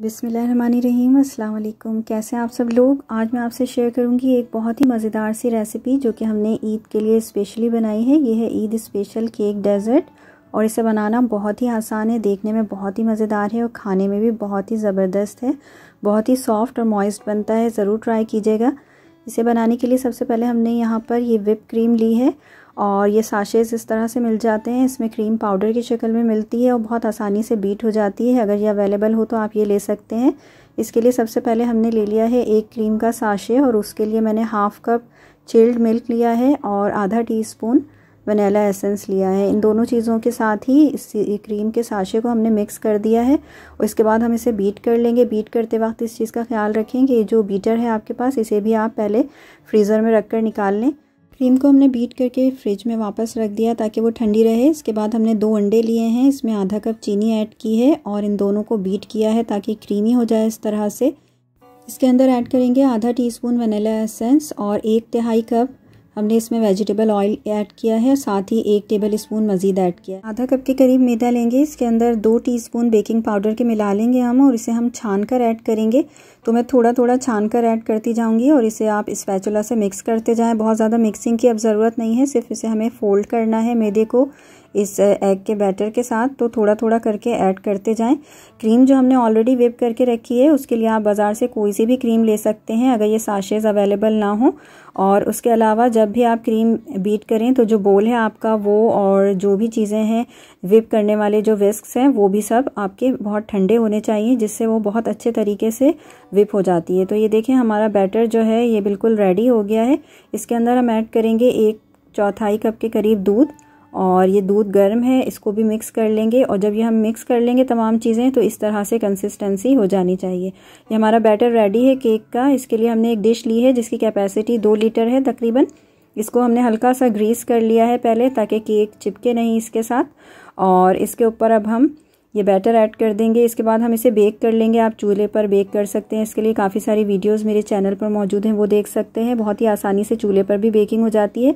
बिसमीम अल्लाम कैसे आप सब लोग आज मैं आपसे शेयर करूंगी एक बहुत ही मज़ेदार सी रेसिपी जो कि हमने ईद के लिए स्पेशली बनाई है ये है ईद स्पेशल केक डेजर्ट और इसे बनाना बहुत ही आसान है देखने में बहुत ही मज़ेदार है और खाने में भी बहुत ही ज़बरदस्त है बहुत ही सॉफ्ट और मॉइस्ट बनता है ज़रूर ट्राई कीजिएगा इसे बनाने के लिए सबसे पहले हमने यहाँ पर ये विप क्रीम ली है और ये साशेज़ इस तरह से मिल जाते हैं इसमें क्रीम पाउडर की शक्ल में मिलती है और बहुत आसानी से बीट हो जाती है अगर ये अवेलेबल हो तो आप ये ले सकते हैं इसके लिए सबसे पहले हमने ले लिया है एक क्रीम का साशे और उसके लिए मैंने हाफ़ कप चिल्ड मिल्क लिया है और आधा टी स्पून वनीला एसेंस लिया है इन दोनों चीज़ों के साथ ही इस क्रीम के साशे को हमने मिक्स कर दिया है और इसके बाद हम इसे बीट कर लेंगे बीट करते वक्त इस चीज़ का ख्याल रखें कि जो बीटर है आपके पास इसे भी आप पहले फ्रीज़र में रख कर निकाल लें क्रीम को हमने बीट करके फ्रिज में वापस रख दिया ताकि वो ठंडी रहे इसके बाद हमने दो अंडे लिए हैं इसमें आधा कप चीनी ऐड की है और इन दोनों को बीट किया है ताकि क्रीमी हो जाए इस तरह से इसके अंदर ऐड करेंगे आधा टीस्पून वनीला एसेंस और एक तिहाई कप हमने इसमें वेजिटेबल ऑयल ऐड किया है साथ ही एक टेबल स्पून मज़ीद ऐड किया है आधा कप के करीब मैदा लेंगे इसके अंदर दो टीस्पून बेकिंग पाउडर के मिला लेंगे हम और इसे हम छान कर ऐड करेंगे तो मैं थोड़ा थोड़ा छान कर ऐड करती जाऊँगी और इसे आप स्पैचुला से मिक्स करते जाएँ बहुत ज़्यादा मिक्सिंग की अब ज़रूरत नहीं है सिर्फ इसे हमें फ़ोल्ड करना है मैदे को इस एग के बैटर के साथ तो थोड़ा थोड़ा करके ऐड करते जाएं क्रीम जो हमने ऑलरेडी वेप करके रखी है उसके लिए आप बाज़ार से कोई सी भी क्रीम ले सकते हैं अगर ये साशेज़ अवेलेबल ना हो और उसके अलावा जब भी आप क्रीम बीट करें तो जो बोल है आपका वो और जो भी चीज़ें हैं विप करने वाले जो विस्क हैं वो भी सब आपके बहुत ठंडे होने चाहिए जिससे वो बहुत अच्छे तरीके से विप हो जाती है तो ये देखें हमारा बैटर जो है ये बिल्कुल रेडी हो गया है इसके अंदर हम ऐड करेंगे एक चौथाई कप के करीब दूध और ये दूध गर्म है इसको भी मिक्स कर लेंगे और जब ये हम मिक्स कर लेंगे तमाम चीज़ें तो इस तरह से कंसिस्टेंसी हो जानी चाहिए ये हमारा बैटर रेडी है केक का इसके लिए हमने एक डिश ली है जिसकी कैपेसिटी दो लीटर है तकरीबन इसको हमने हल्का सा ग्रीस कर लिया है पहले ताकि केक चिपके नहीं इसके साथ और इसके ऊपर अब हम ये बैटर ऐड कर देंगे इसके बाद हम इसे बेक कर लेंगे आप चूल्हे पर बेक कर सकते हैं इसके लिए काफ़ी सारी वीडियोस मेरे चैनल पर मौजूद हैं वो देख सकते हैं बहुत ही आसानी से चूल्हे पर भी बेकिंग हो जाती है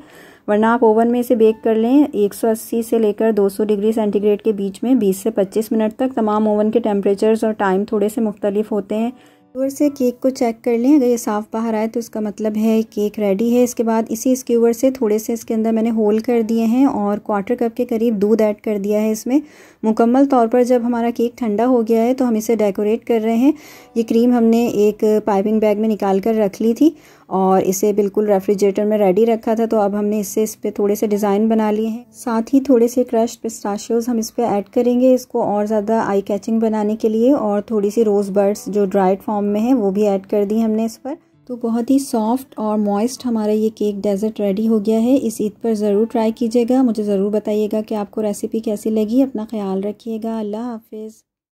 वरना आप ओवन में इसे बेक कर लें 180 से लेकर 200 डिग्री सेंटीग्रेड के बीच में 20 से 25 मिनट तक तमाम ओवन के टेम्परेचर्स और टाइम थोड़े से मुख्तलिफ होते हैं स्क्यूअर से केक को चेक कर लें अगर ये साफ़ बाहर आए तो उसका मतलब है केक रेडी है इसके बाद इसी स्क्यूअर से थोड़े से इसके अंदर मैंने होल कर दिए हैं और क्वार्टर कप के करीब दूध ऐड कर दिया है इसमें मुकम्मल तौर पर जब हमारा केक ठंडा हो गया है तो हम इसे डेकोरेट कर रहे हैं ये क्रीम हमने एक पाइपिंग बैग में निकाल कर रख ली थी और इसे बिल्कुल रेफ्रिजरेटर में रेडी रखा था तो अब हमने इससे इस पर थोड़े से डिज़ाइन बना लिए हैं साथ ही थोड़े से क्रश पिस्ताशियोज़ हम इस पर ऐड करेंगे इसको और ज़्यादा आई कैचिंग बनाने के लिए और थोड़ी सी रोज़ बर्ड्स जो ड्राइड फॉर्म में है वो भी ऐड कर दी हमने इस पर तो बहुत ही सॉफ्ट और मॉइस्ट हमारा ये केक डेजर्ट रेडी हो गया है इस ईद पर ज़रूर ट्राई कीजिएगा मुझे ज़रूर बताइएगा कि आपको रेसिपी कैसी लगी अपना ख्याल रखिएगा अल्लाह हाफिज़